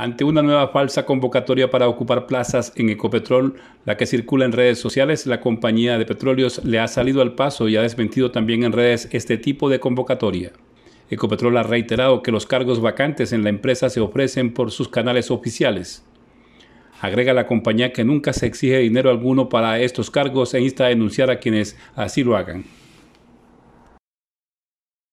Ante una nueva falsa convocatoria para ocupar plazas en Ecopetrol, la que circula en redes sociales, la compañía de petróleos le ha salido al paso y ha desmentido también en redes este tipo de convocatoria. Ecopetrol ha reiterado que los cargos vacantes en la empresa se ofrecen por sus canales oficiales. Agrega la compañía que nunca se exige dinero alguno para estos cargos e insta a denunciar a quienes así lo hagan.